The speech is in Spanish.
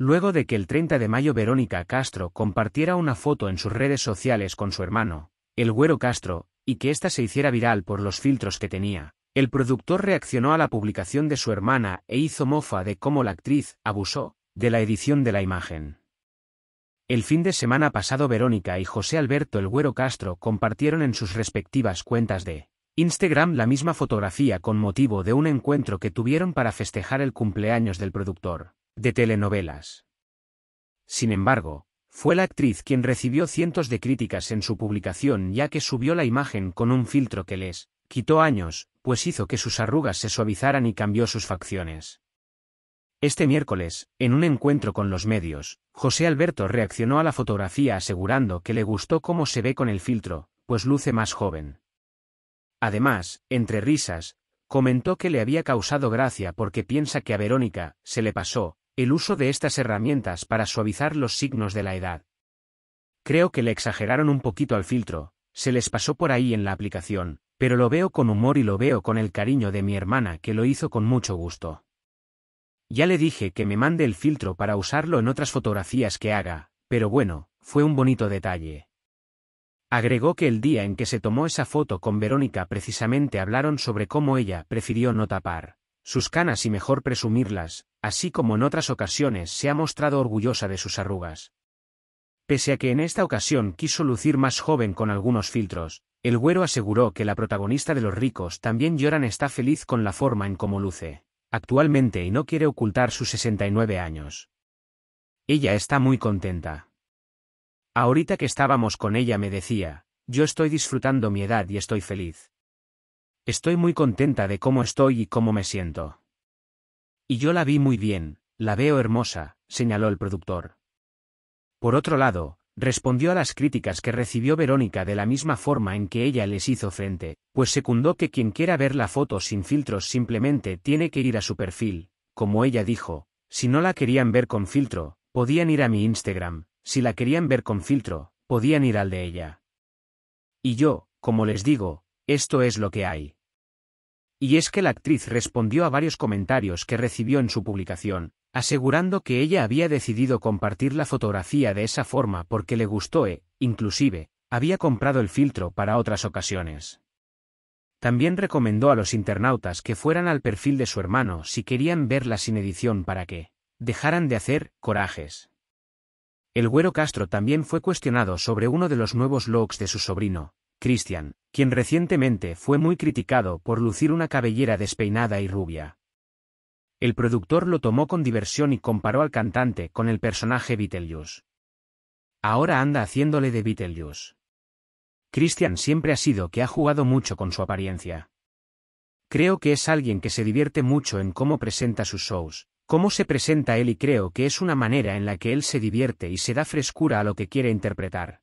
Luego de que el 30 de mayo Verónica Castro compartiera una foto en sus redes sociales con su hermano, el Güero Castro, y que ésta se hiciera viral por los filtros que tenía, el productor reaccionó a la publicación de su hermana e hizo mofa de cómo la actriz abusó de la edición de la imagen. El fin de semana pasado Verónica y José Alberto el Güero Castro compartieron en sus respectivas cuentas de Instagram la misma fotografía con motivo de un encuentro que tuvieron para festejar el cumpleaños del productor de telenovelas. Sin embargo, fue la actriz quien recibió cientos de críticas en su publicación ya que subió la imagen con un filtro que les quitó años, pues hizo que sus arrugas se suavizaran y cambió sus facciones. Este miércoles, en un encuentro con los medios, José Alberto reaccionó a la fotografía asegurando que le gustó cómo se ve con el filtro, pues luce más joven. Además, entre risas, comentó que le había causado gracia porque piensa que a Verónica se le pasó, el uso de estas herramientas para suavizar los signos de la edad. Creo que le exageraron un poquito al filtro, se les pasó por ahí en la aplicación, pero lo veo con humor y lo veo con el cariño de mi hermana que lo hizo con mucho gusto. Ya le dije que me mande el filtro para usarlo en otras fotografías que haga, pero bueno, fue un bonito detalle. Agregó que el día en que se tomó esa foto con Verónica precisamente hablaron sobre cómo ella prefirió no tapar sus canas y mejor presumirlas, así como en otras ocasiones se ha mostrado orgullosa de sus arrugas. Pese a que en esta ocasión quiso lucir más joven con algunos filtros, el güero aseguró que la protagonista de Los ricos también lloran está feliz con la forma en cómo luce, actualmente y no quiere ocultar sus 69 años. Ella está muy contenta. Ahorita que estábamos con ella me decía, yo estoy disfrutando mi edad y estoy feliz. Estoy muy contenta de cómo estoy y cómo me siento. Y yo la vi muy bien, la veo hermosa, señaló el productor. Por otro lado, respondió a las críticas que recibió Verónica de la misma forma en que ella les hizo frente, pues secundó que quien quiera ver la foto sin filtros simplemente tiene que ir a su perfil, como ella dijo, si no la querían ver con filtro, podían ir a mi Instagram, si la querían ver con filtro, podían ir al de ella. Y yo, como les digo, esto es lo que hay. Y es que la actriz respondió a varios comentarios que recibió en su publicación, asegurando que ella había decidido compartir la fotografía de esa forma porque le gustó e, inclusive, había comprado el filtro para otras ocasiones. También recomendó a los internautas que fueran al perfil de su hermano si querían verla sin edición para que dejaran de hacer corajes. El güero Castro también fue cuestionado sobre uno de los nuevos logs de su sobrino, Christian, quien recientemente fue muy criticado por lucir una cabellera despeinada y rubia. El productor lo tomó con diversión y comparó al cantante con el personaje Beetlejuice. Ahora anda haciéndole de Beetlejuice. Christian siempre ha sido que ha jugado mucho con su apariencia. Creo que es alguien que se divierte mucho en cómo presenta sus shows, cómo se presenta él y creo que es una manera en la que él se divierte y se da frescura a lo que quiere interpretar.